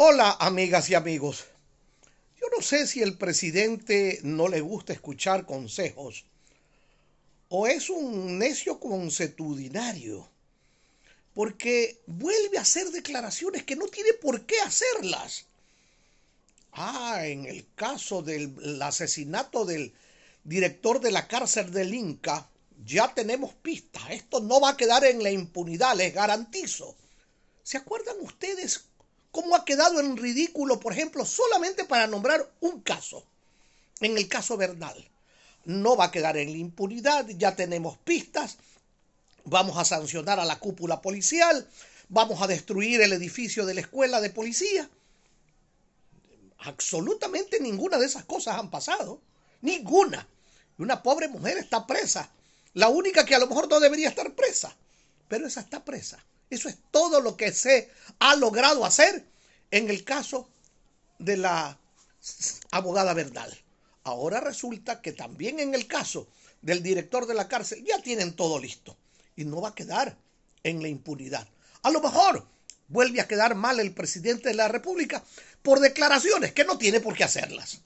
Hola amigas y amigos. Yo no sé si el presidente no le gusta escuchar consejos o es un necio consuetudinario, porque vuelve a hacer declaraciones que no tiene por qué hacerlas. Ah, en el caso del asesinato del director de la cárcel del Inca, ya tenemos pistas. Esto no va a quedar en la impunidad, les garantizo. ¿Se acuerdan ustedes cómo ha quedado en ridículo, por ejemplo, solamente para nombrar un caso, en el caso Bernal. No va a quedar en la impunidad, ya tenemos pistas, vamos a sancionar a la cúpula policial, vamos a destruir el edificio de la escuela de policía. Absolutamente ninguna de esas cosas han pasado, ninguna. Una pobre mujer está presa, la única que a lo mejor no debería estar presa, pero esa está presa. Eso es todo lo que se ha logrado hacer en el caso de la abogada Verdal. Ahora resulta que también en el caso del director de la cárcel ya tienen todo listo y no va a quedar en la impunidad. A lo mejor vuelve a quedar mal el presidente de la República por declaraciones que no tiene por qué hacerlas.